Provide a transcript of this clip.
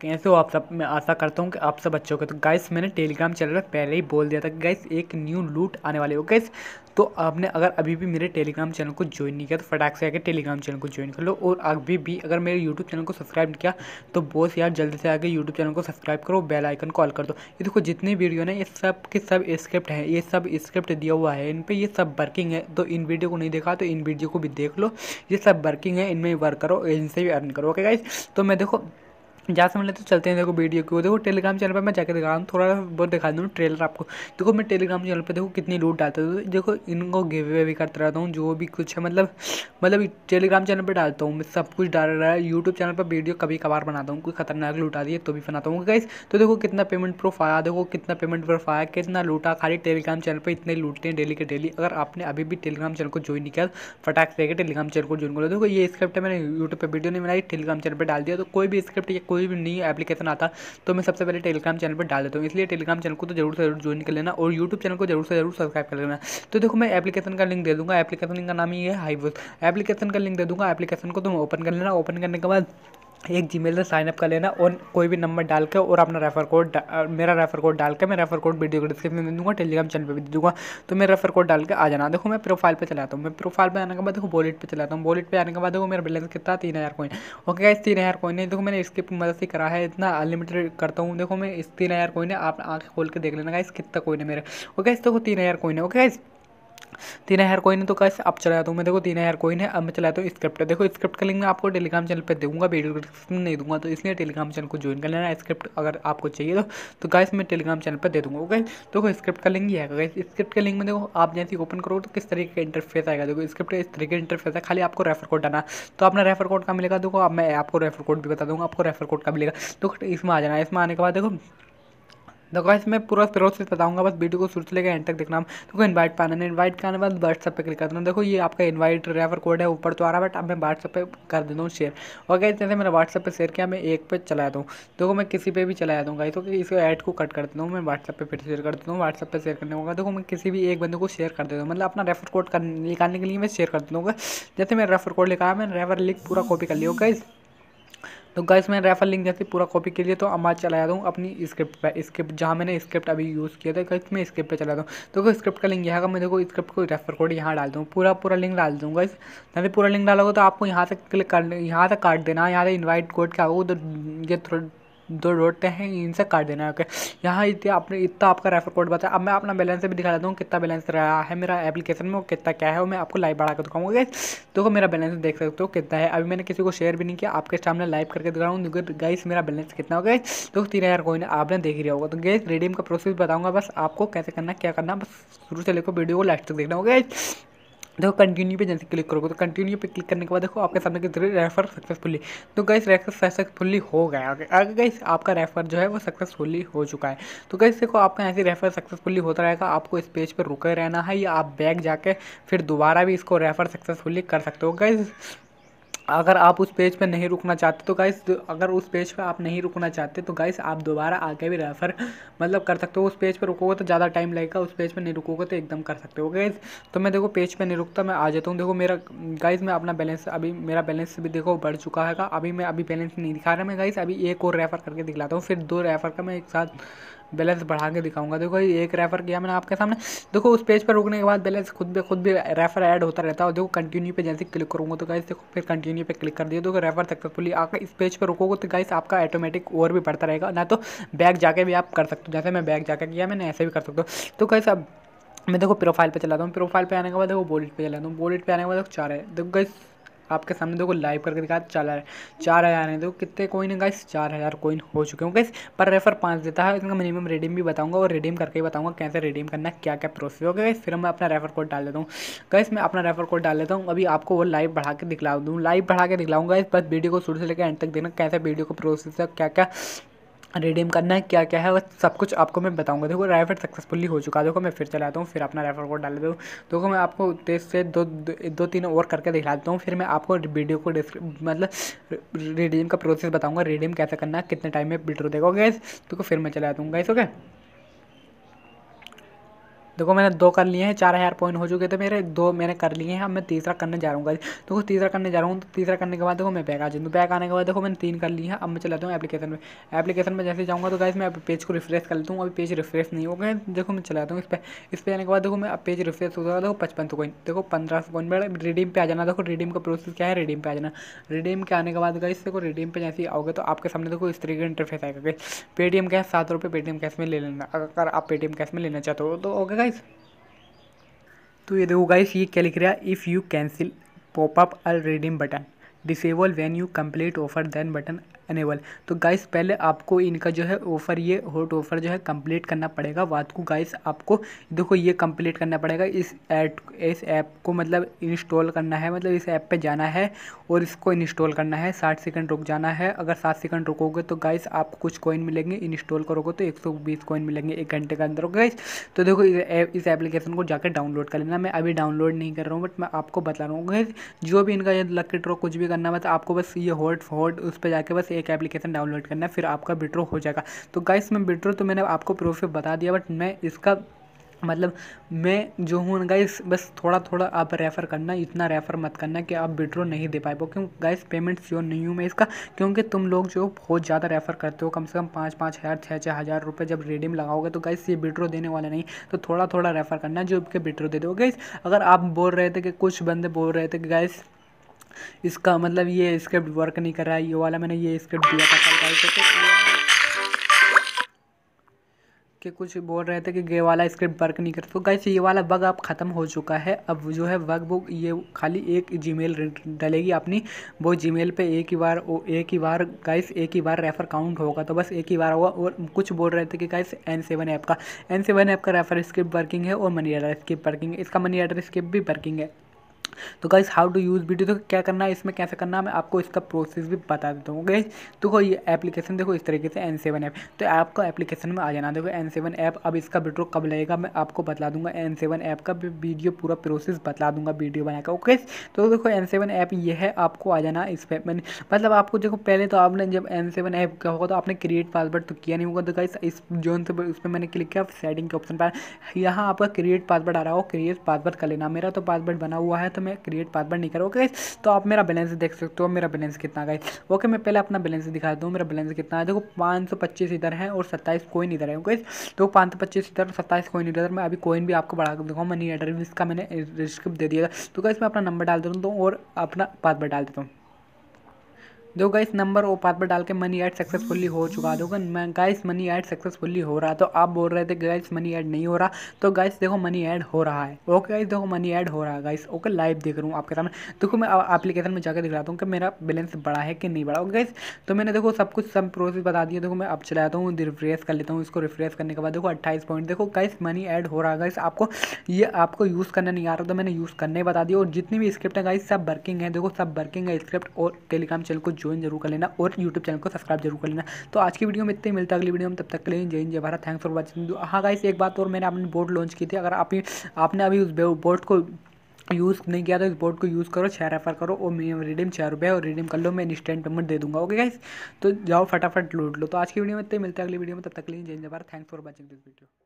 कैसे हो आप सब मैं आशा करता हूँ कि आप सब बच्चों के तो गाइस मैंने टेलीग्राम चैनल पर पहले ही बोल दिया था कि गाइस एक न्यू लूट आने वाले हो गाइस तो आपने अगर अभी भी मेरे टेलीग्राम चैनल को ज्वाइन नहीं किया तो फटाक से आके टेलीग्राम चैनल को ज्वाइन कर लो और अभी भी अगर मेरे यूट्यूब चैनल को सब्सक्राइब नहीं किया तो बोस यार जल्दी से आगे यूट्यूब चैनल को सब्सक्राइब करो बेल आइकन कॉल कर दो ये देखो जितने वीडियो ना ये सब के सब स्क्रिप्ट है ये सब स्क्रिप्ट दिया हुआ है इन पर ये सब वर्किंग है तो इन वीडियो को नहीं देखा तो इन वीडियो को भी देख लो ये सब वर्किंग है इनमें वर्क करो इनसे भी अर्न करो ओके गाइज तो मैं देखो जहाँ से मिले तो चलते हैं देखो वीडियो को देखो टेलीग्राम चैनल पर मैं जाकर दिखा रहा हूँ थोड़ा बहुत दिखा दूँ ट्रेलर आपको देखो मैं टेलीग्राम चैनल पर देखो कितनी लूट डालता हूँ देखो इनको गिव अवे भी करता रहता हूँ जो भी कुछ है मतलब मतलब टेलीग्राम चैनल पर डालता हूँ मैं सब कुछ डाल रहा है यूट्यूब चैनल पर वीडियो कभी कभार बनाता हूँ कोई खतरनाक लूट आती है तो भी बनाता हूँ गाइस तो देखो कितना पेमेंट प्रूफ आया देखो कितना पेमेंट प्रूफ आया कितना लूटा खाली टेलीग्राम चैनल पर इतने लूटते हैं डेली के डेली अगर आपने अभी भी टेलीग्राम चैनल को ज्वाइन नहीं किया फटाक से टेलीग्राम चैनल को ज्वाइन कर लो देखो ये स्क्रिप्ट मैंने यूट्यूब पर वीडियो नहीं बनाई टेलीग्राम चैनल पर डाल दिया तो कोई भी स्क्रिप्ट या कोई भी नई एप्लीकेशन आता तो मैं सबसे पहले टेलीग्राम चैनल पर डाल देता हूँ इसलिए टेलीग्राम चैनल को तो जरूर से जरूर ज्वाइन कर लेना और यूट्यूब चैनल को जरूर से जरूर सब्सक्राइब कर लेना तो देखो मैं एप्लीकेशन का लिंक दे दूँगा एप्लीकेशन का नाम ही है हाईवस एप्लीकेशन का लिंक दे दूँगा एप्लीकेशन को तुम ओपन कर लेना ओपन करने के बाद एक जी मेल से साइनअप कर लेना और कोई भी नंबर डाल के और अपना रेफर कोड मेरा रेफर कोड डाल के मैं रेफर कोड वीडियो को डिस्क्रिप्शन में दे दूँगा टेलीग्राम चैनल पे भी दे दूँगा तो मैं रेफर कोड डाल के आ जाना देखो मैं प्रोफाइल पे चलाता हूँ मैं प्रोफाइल पे आने के बाद देखो वॉलेट पे चलाता हूँ बॉलेट पे आने के बाद देखो मेरा बैलेंस कितना तीन हज़ार कोइन ओके गाइस तीन हज़ार कोइन है देखो मैंने इसकी मदद से करा है इतना अनलिमिटेड करता हूँ देखो मैं इस तीन हज़ार कोइन है आप आँखें खोल के देख लेना गाइस कितना कोइन है मेरा ओके इस देखो तीन हज़ार कोइन है ओके गाइस तीन हज़ार कोइन है तो कैसे अब चला जाता हूँ तो? मैं देखो तीन हज़ार कोइन है अब मैं चलाता हूँ स्क्रिप्ट देखो स्क्रिप्ट का लिंक मैं आपको टेलीग्राम चैनल पर दूंगा वीडियो डिस्क्रिप्शन नहीं दूंगा तो इसलिए टेलीग्राम चैनल को ज्वाइन कर लेना स्क्रिप्ट अगर आपको चाहिए तो तो कैसे मैं टेलीग्राम चैनल पर दे दूंगा ओके देखो स्क्रिप्ट का लिंक ये आएगा कैसे स्क्रिप्ट का लिंक में देखो आप जैसे ओपन करो तो किस तरीके का इंटरफेस आएगा देखो स्क्रिप्ट इस तरीके का इंटरफेस है खाली आपको रेफर कोड डाना तो अपना रेफर कोड का मिलेगा देखो अब मैं आपको रेफर कोड भी बता दूंगा आपको रेफर कोड का मिलेगा तो इसमें आ जाना इसमें आने के बाद देखो देखो गाइस मैं पूरा प्रोसेस बताऊंगा बस वीडियो को शुरू से लेकर एंड तक देखना देखो इनवाइट पाना है इनवाइट करने के बाद व्हाट्सअप पे क्लिक कर देना देखो ये आपका इनवाइट रेफर कोड है ऊपर तो आ रहा है बट अब मैं व्हाट्सअप पे कर देता हूँ शेयर और गाइस जैसे मैंने व्हाट्सअप पे शेयर किया मैं एक पे चला दूँ देखो मैं किसी पर भी चला दूँगा तो इसको एड को कट कर देता हूँ मैं व्हाट्सअप पे फिर शेयर कर देता हूँ व्हाट्सअप पर शेयर करने होगा देखो मैं किसी भी एक बंदे को शेयर कर देता हूँ मतलब अपना रेफर कोड निकालने के लिए मैं शेयर कर देता हूँ जैसे मैं रेफर कोड लिखा है मैंने रेफर लिख पूरा कॉपी कर लिया गाइस तो गाइस मैं रेफर लिंक जैसे पूरा कॉपी के लिए तो अब मैं चला जाता हूँ अपनी स्क्रिप्ट पर स्क्रिप्ट जहाँ मैंने स्क्रिप्ट अभी यूज़ किया था गाइस मैं स्क्रिप्ट पे चला दूँ तो देखो स्क्रिप्ट का लिंक यहाँ का मैं देखो स्क्रिप्ट को रेफर कोड यहाँ डाल दूँ पूरा पूरा लिंक डाल दूँ गाइस जैसे पूरा लिंक डालोगे तो आपको यहाँ से क्लिक कर यहाँ से काट देना यहाँ से इन्वाइट कोड क्या होगा तो ये दो रोड पे हैं इनसे काट देना है ओके यहाँ इतना आपने इतना आपका रेफर कोड बताया अब मैं अपना बैलेंस भी दिखा देता हूँ कितना बैलेंस रहा है मेरा एप्लीकेशन में कितना क्या है वो मैं आपको लाइव बढ़ा कर दिखाऊंगा गैस देखो मेरा बैलेंस देख सकते हो कितना है अभी मैंने किसी को शेयर भी नहीं किया आपके सामने लाइव करके दिखा रहा हूँ गाइस मेरा बैलेंस कितना हो गया तो तीन हज़ार कोई आपने देख रहा होगा तो गैस रिडीम का प्रोसेस बताऊँगा बस आपको कैसे करना क्या करना बस शुरू से लेकर वीडियो को लास्ट तक देखना होगा देखो कंटिन्यू पे जैसे क्लिक करोगे तो कंटिन्यू पे क्लिक करने के बाद देखो आपके सामने के जरिए रेफर सक्सेसफुली तो गैस रेफर सक्सेसफुली हो गया अगर गैस आपका रेफर जो है वो सक्सेसफुली हो चुका है तो गैस देखो आपका ऐसे रेफर सक्सेसफुली होता रहेगा आपको इस पेज पर रुके रहना है या आप बैग जाके फिर दोबारा भी इसको रेफर सक्सेसफुली कर सकते हो गैस अगर आप उस पेज पर नहीं रुकना चाहते तो गाइस अगर उस पेज पर आप नहीं रुकना चाहते तो गाइस आप दोबारा आके भी रेफ़र मतलब कर सकते हो उस पेज पर रुकोगे तो ज़्यादा टाइम लगेगा उस पेज पर नहीं रुकोगे तो एकदम कर सकते हो गाइस तो मैं देखो पेज पर नहीं रुकता मैं आ जाता हूँ देखो मेरा गाइस मैं अपना बैलेंस अभी मेरा बैलेंस भी देखो बढ़ चुका है अभी मैं अभी बैलेंस नहीं दिखा रहा मैं गाइस अभी एक और रेफ़र करके दिखलाता हूँ फिर दो रेफ़र का मैं एक साथ बैलेंस बढ़ा के दिखाऊंगा देखो ये एक रेफर किया मैंने आपके सामने देखो उस पेज पर रुकने के बाद बैलेंस खुद भी खुद भी रेफर ऐड होता रहता है और देखो कंटिन्यू पे जैसे क्लिक करूँगा तो गाइस देखो फिर कंटिन्यू पे क्लिक कर दिया देखो रेफर सक्सेसफुली आकर इस पेज पर रुकोगे तो गाइस आपका ऑटोमेटिक और भी बढ़ता रहेगा ना तो बैक जाके भी आप कर सकते हो जैसे मैं बैग जाके किया मैंने ऐसे भी कर सकता हूँ तो गाइस अब मैं देखो प्रोफाइल पे चलाता हूँ प्रोफाइल पे आने के बाद देखो बोलेट पे चलाता हूँ बोलेट पे आने के बाद देखो चार है देखो गाइस आपके सामने देखो लाइव करके दिखा चार हज़ार चार हज़ार है देखो कितने कोइन है गाइस चार हज़ार कोइन हो चुके हैं गाइस पर रेफर पाँच देता है इसका मिनिमम रिडीम भी बताऊंगा और रिडीम करके ही बताऊंगा कैसे रिडीम करना क्या क्या प्रोसेस होगा गाइस फिर मैं अपना रेफर कोड डाल देता हूँ गाइस मैं अपना रेफर कोड डाल देता हूँ अभी आपको वो लाइव बढ़ा के दिखला दूँ लाइव बढ़ा के दिखलाऊंगा इस बस वीडियो को शुरू से लेकर एंड तक देखना कैसे वीडियो का प्रोसेस है क्या क्या रिडीम करना है क्या क्या है वो सब कुछ आपको मैं बताऊंगा देखो रेफर सक्सेसफुली हो चुका देखो मैं फिर चलाता हूँ फिर अपना रेफर कोड डाल देता हूँ देखो मैं आपको तेज से दो दो तीन और करके दिखा देता हूँ फिर मैं आपको वीडियो को मतलब रिडीम का प्रोसेस बताऊँगा रिडीम कैसे करना है कितने टाइम में विड्रो देगा गैस देखो फिर मैं चला जाता हूँ गैस ओके देखो मैंने दो कर लिए हैं चार हज़ार पॉइंट हो चुके थे मेरे दो मैंने कर लिए हैं अब मैं तीसरा करने जा रहा हूँ देखो तीसरा करने जा रहा हूँ तो तीसरा करने के बाद देखो मैं बैक आ जाऊँ बैक तो आने के बाद देखो मैंने तीन कर लिए हैं अब मैं चलाता हूँ एप्लीकेशन में एप्लीकेशन में जैसे जाऊँगा तो गाइस मैं पेज को रिफ्रेश कर लेता हूँ अभी पेज रिफ्रेश नहीं होगा देखो मैं चलाता हूँ इस पर इस पर आने के बाद देखो मैं अब पेज रिफ्रेश हो जाएगा देखो पचपन सौ कॉइन देखो पंद्रह सौ कॉइन मेरा रिडीम पे आ जाना देखो रिडीम का प्रोसेस क्या है रिडीम पे आ जाना रिडीम के आने के बाद गाइस देखो रिडीम पे जैसे आओगे तो आपके सामने देखो इस तरीके का इंटरफेस आएगा पेटीएम कैश सात रुपये पेटीएम कैश में ले लेना अगर आप पेटीएम कैश में लेना चाहते हो तो ओके गाइस गाइस तो ये देखो गाइस ये क्या लिख रहा है if you cancel popup all redeem button disable when you complete offer then button enable तो गाइस पहले आपको इनका जो है ऑफ़र ये हॉट ऑफ़र जो है कंप्लीट करना पड़ेगा बात को गाइस आपको देखो ये कंप्लीट करना पड़ेगा इस एड इस ऐप को मतलब इंस्टॉल करना है मतलब इस ऐप पे जाना है और इसको इंस्टॉल करना है साठ सेकंड रुक जाना है अगर सात सेकंड रुकोगे तो गाइस आपको कुछ कॉइन मिलेंगे इंस्टॉल करोगे तो एक सौ बीस कॉइन मिलेंगे एक घंटे के अंदर गाइस तो देखो इस एप्लीकेशन को जाकर डाउनलोड कर लेना मैं अभी डाउनलोड नहीं कर रहा हूँ बट मैं आपको बता रहा हूँ गाइज जो भी इनका लकी ड्रॉ कुछ भी करना है मतलब आपको बस ये हॉट हॉट उस पर जाकर बस एक एप्लीकेशन डाउनलोड करना है फिर आपका विड्रो हो जाएगा तो गाइस मैं विड्रो तो मैंने आपको प्रूफ बता दिया बट मैं इसका मतलब मैं जो हूँ गाइस बस थोड़ा थोड़ा आप रेफ़र करना इतना रेफ़र मत करना कि आप विड्रो नहीं दे पाए क्यों गाइस पेमेंट श्योर नहीं हूँ मैं इसका क्योंकि तुम लोग जो बहुत ज़्यादा रेफ़र करते हो कम से कम पाँच पाँच हज़ार छः छः हज़ार रुपये जब रिडीम लगाओगे तो गाइस ये विड्रो देने वाला नहीं तो थोड़ा थोड़ा रेफ़र करना जो कि विड्रो दे दो गाइस अगर आप बोल रहे थे कि कुछ बंदे बोल रहे थे कि गाइस इसका मतलब ये स्क्रिप्ट वर्क नहीं कर रहा है ये वाला मैंने ये स्क्रिप्ट दिया था कल गाइस कि कुछ बोल रहे थे कि ये वाला स्क्रिप्ट वर्क नहीं करता तो गाइस ये वाला बग अब ख़त्म हो चुका है अब जो है बग वो ये खाली एक जीमेल डलेगी अपनी वो जीमेल पे एक ही बार वो एक ही बार गाइस एक ही बार रेफ़र काउंट होगा तो बस एक ही बार होगा और कुछ बोल रहे थे कि गाइस एन सेवन ऐप का एन सेवन ऐप का रेफ़र स्क्रिप्ट वर्किंग है और मनी एडर स्क्रिप्ट वर्किंग है इसका मनी एडर स्क्रिप्ट भी वर्किंग है तो guys how to use video तो क्या करना है इसमें कैसे करना है मैं आपको इसका प्रोसेस भी बता देता हूँ गाइस देखो ये एप्लीकेशन देखो इस तरीके से एन सेवन ऐप तो आपको एप्लीकेशन में आ जाना देखो एन सेवन ऐप अब इसका विड्रो कब लगेगा मैं आपको बता दूंगा एन सेवन ऐप का वीडियो पूरा प्रोसेस बता दूंगा वीडियो बनाकर ओके तो देखो एन सेवन ऐप ये है आपको आ जाना इस पर मैंने मतलब आपको देखो पहले तो आपने जब एन सेवन ऐप का होगा तो आपने क्रिएट पासवर्ड तो किया नहीं होगा तो गाइज इस जोन से उस पर मैंने क्लिक किया सेटिंग के ऑप्शन पर यहाँ आपका क्रिएट पासवर्ड आ रहा हो क्रिएट पासवर्ड कर लेना मेरा तो पासवर्ड बना हुआ है तो मैं क्रिएट पासवर्ड नहीं करा ओके तो आप मेरा बैलेंस देख सकते हो मेरा बैलेंस कितना गए ओके मैं पहले अपना बैलेंस दिखा दूँ मेरा बैलेंस कितना है देखो पाँच सौ पच्चीस इधर है और सत्ताईस कोइन इधर है ओके तो पाँच सौ पच्चीस इधर सत्ताईस कोइन इधर मैं अभी कोइन भी आपको बढ़ा कर दिखाऊँ मनी एड्रेस का मैंने रिस्क दे दिया था तो कैसे मैं अपना नंबर डाल देता हूँ और अपना पासवर्ड डाल देता हूँ दो गाइस नंबर और पासवर्ड डाल के मनी ऐड सक्सेसफुली हो चुका देखो गाइस मनी ऐड सक्सेसफुली हो रहा तो आप बोल रहे थे गाइस मनी ऐड नहीं हो रहा तो गाइस देखो मनी ऐड हो रहा है ओके गाइस देखो मनी ऐड हो रहा है गाइस ओके लाइव देख रहा हूँ आपके सामने देखो मैं एप्लीकेशन में जाकर दिखाता हूँ कि मेरा बैलेंस बड़ा है कि नहीं बड़ा ओके गाइस तो मैंने देखो सब कुछ सब प्रोसेस बता दिया देखो मैं अब चलाता हूँ रिफ्रेश कर लेता हूँ इसको रिफ्रेश करने के बाद देखो अट्ठाईस पॉइंट देखो गाइस मनी ऐड हो रहा है गाइस आपको ये आपको यूज़ करना नहीं आ रहा तो मैंने यूज़ करने बता दिया और जितनी भी स्क्रिप्ट है गाइस सब वर्किंग है देखो सब वर्किंग है स्क्रिप्ट और टेलीग्राम चैनल को ज्वाइन जरूर कर लेना और यूट्यूब चैनल को सब्सक्राइब जरूर कर लेना तो आज की वीडियो में इतने मिलता है अगली वीडियो में तब तक के लिए जय जय भारत थैंक्स फॉर वॉचिंग हाँ गाइस एक बात और मैंने अपनी बोर्ड लॉन्च की थी अगर आप आपने अभी उस बोर्ड को यूज़ नहीं किया तो इस बोर्ड को यूज़ करो छः रेफर करो और मिनिमम रिडीम छः रुपये और रिडीम कर लो मैं इंस्टेंट पेमेंट दे दूंगा ओके गाइस तो जाओ फटाफट लूट लो तो आज की वीडियो में इतने मिलते हैं अगली वीडियो में तब तक लिए जय जय Bharat thanks for watching this video